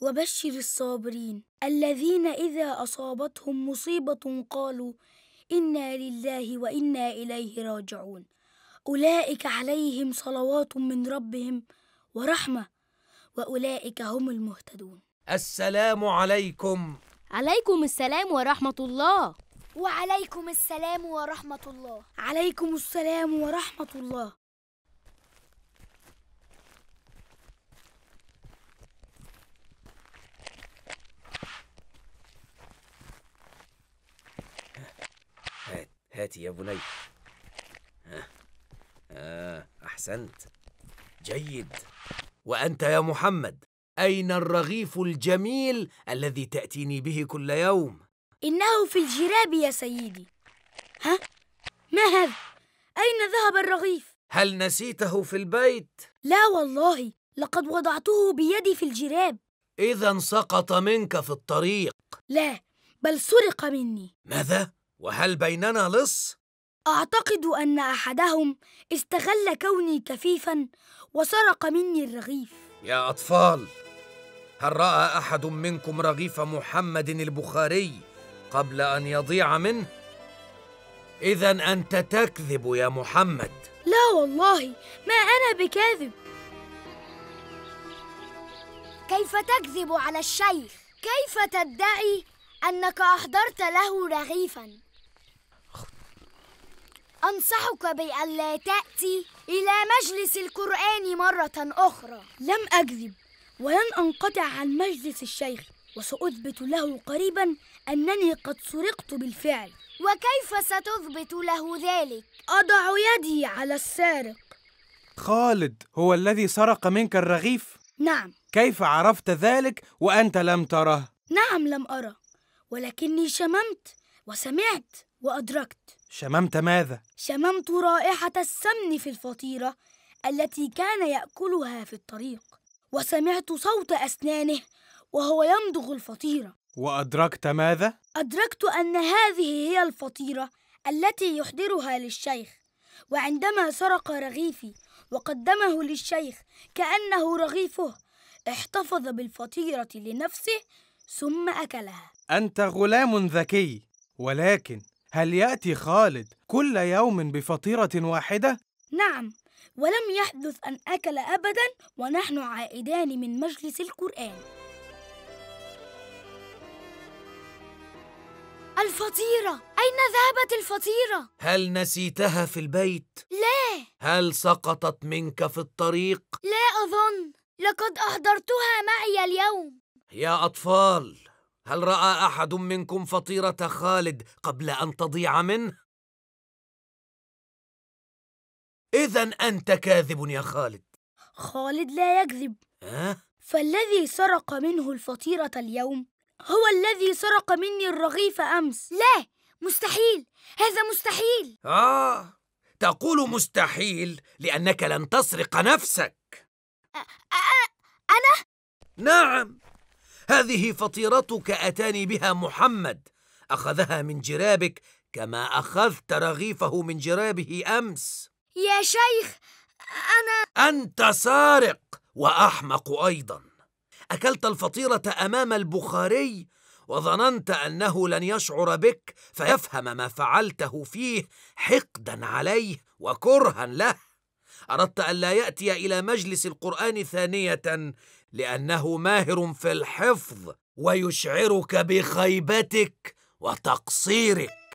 وبشر الصابرين الذين إذا أصابتهم مصيبة قالوا إنا لله وإنا إليه راجعون أولئك عليهم صلوات من ربهم ورحمة وأولئك هم المهتدون السلام عليكم عليكم السلام ورحمة الله وعليكم السلام ورحمة الله عليكم السلام ورحمة الله هاتي يا بني آه، أحسنت جيد وأنت يا محمد أين الرغيف الجميل الذي تأتيني به كل يوم؟ إنه في الجراب يا سيدي ها؟ ما هذا؟ أين ذهب الرغيف؟ هل نسيته في البيت؟ لا والله لقد وضعته بيدي في الجراب إذا سقط منك في الطريق لا بل سرق مني ماذا؟ وهل بيننا لص؟ أعتقد أن أحدهم استغل كوني كفيفاً وسرق مني الرغيف يا أطفال هل رأى أحد منكم رغيف محمد البخاري قبل أن يضيع منه؟ إذا أنت تكذب يا محمد لا والله ما أنا بكاذب كيف تكذب على الشيخ؟ كيف تدعي أنك أحضرت له رغيفاً؟ أنصحك بأن لا تأتي إلى مجلس القرآن مرة أخرى لم أكذب ولن أنقطع عن مجلس الشيخ وسأثبت له قريبا أنني قد سرقت بالفعل وكيف ستثبت له ذلك؟ أضع يدي على السارق خالد هو الذي سرق منك الرغيف؟ نعم كيف عرفت ذلك وأنت لم تره؟ نعم لم أره ولكني شممت وسمعت وأدركت شممت ماذا؟ شممت رائحة السمن في الفطيرة التي كان يأكلها في الطريق وسمعت صوت أسنانه وهو يمضغ الفطيرة وأدركت ماذا؟ أدركت أن هذه هي الفطيرة التي يحضرها للشيخ وعندما سرق رغيفي وقدمه للشيخ كأنه رغيفه احتفظ بالفطيرة لنفسه ثم أكلها أنت غلام ذكي ولكن هل يأتي خالد كل يوم بفطيرة واحدة؟ نعم ولم يحدث أن أكل أبدا ونحن عائدان من مجلس القرآن الفطيرة أين ذهبت الفطيرة؟ هل نسيتها في البيت؟ لا هل سقطت منك في الطريق؟ لا أظن لقد أحضرتها معي اليوم يا أطفال هل راى احد منكم فطيره خالد قبل ان تضيع منه اذا انت كاذب يا خالد خالد لا يكذب أه؟ فالذي سرق منه الفطيره اليوم هو الذي سرق مني الرغيف امس لا مستحيل هذا مستحيل اه تقول مستحيل لانك لن تسرق نفسك أ أ انا نعم هذه فطيرتك أتاني بها محمد أخذها من جرابك كما أخذت رغيفه من جرابه أمس يا شيخ أنا أنت سارق وأحمق أيضا أكلت الفطيرة أمام البخاري وظننت أنه لن يشعر بك فيفهم ما فعلته فيه حقدا عليه وكرها له اردت ان لا ياتي الى مجلس القران ثانيه لانه ماهر في الحفظ ويشعرك بخيبتك وتقصيرك